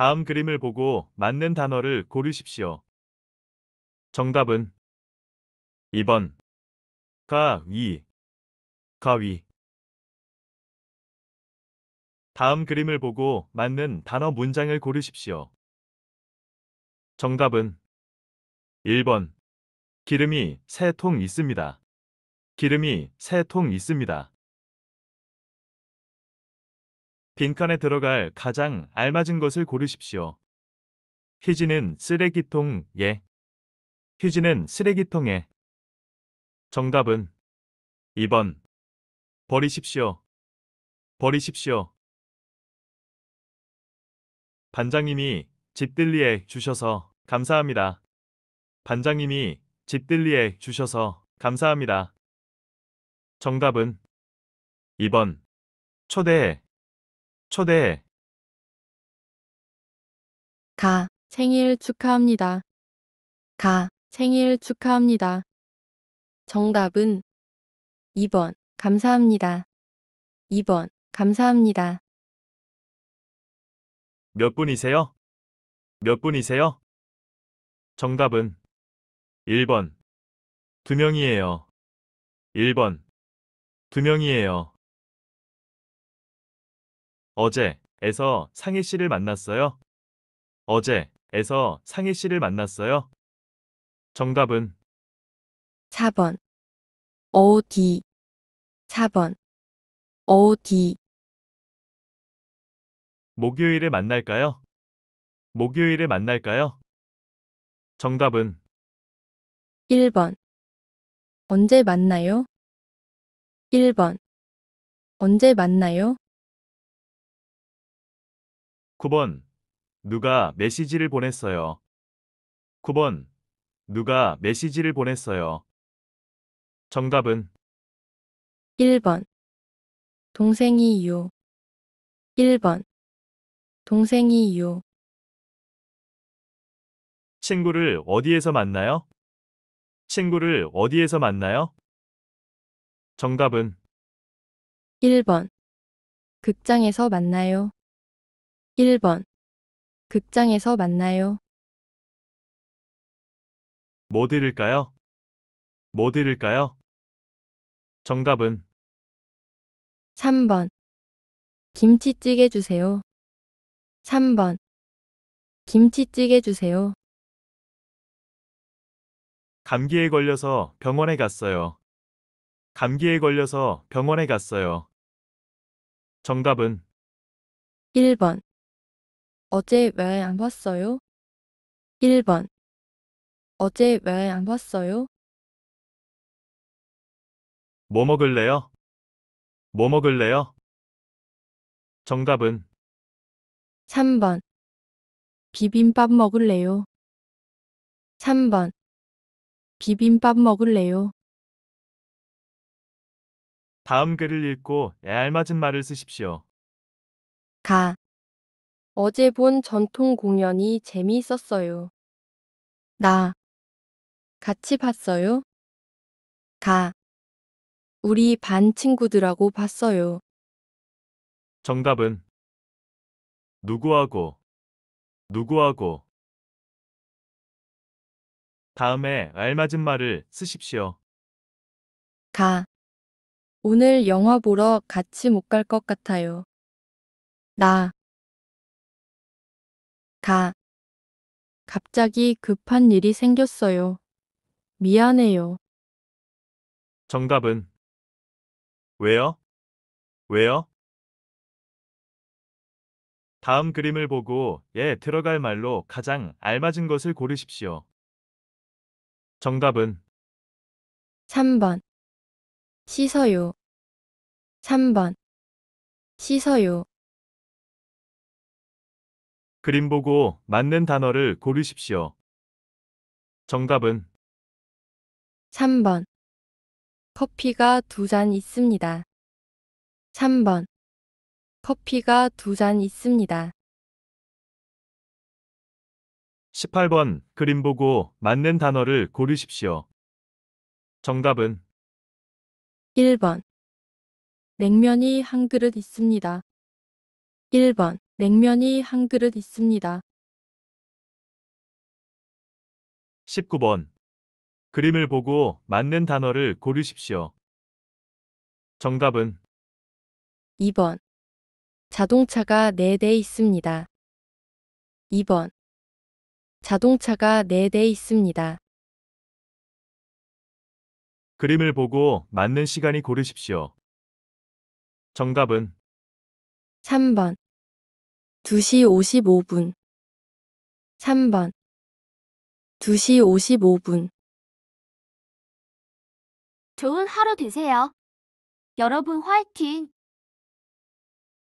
다음 그림을 보고 맞는 단어를 고르십시오. 정답은 2번 가위 가위 다음 그림을 보고 맞는 단어 문장을 고르십시오. 정답은 1번 기름이 세 통 있습니다. 기름이 세 통 있습니다. 빈칸에 들어갈 가장 알맞은 것을 고르십시오. 휴지는 쓰레기통, 예. 휴지는 쓰레기통에. 정답은 2번. 버리십시오. 버리십시오. 반장님이 집들리에 주셔서 감사합니다. 반장님이 집들리에 주셔서 감사합니다. 정답은 2번. 초대해. 초대해. 가, 생일 축하합니다. 가, 생일 축하합니다. 정답은 2번, 감사합니다. 2번, 감사합니다. 몇 분이세요? 몇 분이세요? 정답은 1번. 두 명이에요. 1번. 두 명이에요. 어제에서 상해 씨를 만났어요. 어제에서 상해 씨를 만났어요. 정답은 4번 어디 4번 어디 목요일에 만날까요? 목요일에 만날까요? 정답은 1번 언제 만나요? 1번 언제 만나요? 9번 누가 메시지를 보냈어요? 9번 누가 메시지를 보냈어요? 정답은 1번 동생이요 1번 동생이요 친구를 어디에서 만나요? 친구를 어디에서 만나요? 정답은 1번 극장에서 만나요. 1번. 극장에서 만나요. 뭐 드릴까요? 뭐 드릴까요? 정답은 3번. 김치찌개 주세요. 3번. 김치찌개 주세요. 감기에 걸려서 병원에 갔어요. 감기에 걸려서 병원에 갔어요. 정답은 1번. 어제 왜 안봤어요 1번 어제 왜 안봤어요뭐 먹을래요? 뭐 먹을래요? 정답은 3번 비빔밥 먹을래요? 3번 비빔밥 먹을래요? 다음 글을 읽고 애알맞은 말을 쓰십시오. 가 어제 본 전통 공연이 재미있었어요. 나. 같이 봤어요? 가 우리 반 친구들하고 봤어요. 정답은 누구하고 누구하고 다음에 알맞은 말을 쓰십시오. 가. 오늘 영화 보러 같이 못 갈 것 같아요. 나. 가. 갑자기 급한 일이 생겼어요. 미안해요. 정답은 왜요? 왜요? 다음 그림을 보고 예 들어갈 말로 가장 알맞은 것을 고르십시오. 정답은 3번. 씻어요. 3번. 씻어요. 그림 보고 맞는 단어를 고르십시오. 정답은 3번. 커피가 두 잔 있습니다. 3번. 커피가 두 잔 있습니다. 18번 그림 보고 맞는 단어를 고르십시오. 정답은 1번. 냉면이 한 그릇 있습니다. 1번. 냉면이 한 그릇 있습니다. 19번. 그림을 보고 맞는 단어를 고르십시오. 정답은 2번. 자동차가 4대 있습니다. 2번. 자동차가 4대 있습니다. 그림을 보고 맞는 시간이 고르십시오. 정답은 3번. 2시 55분 3번 2시 55분 좋은 하루 되세요. 여러분 화이팅!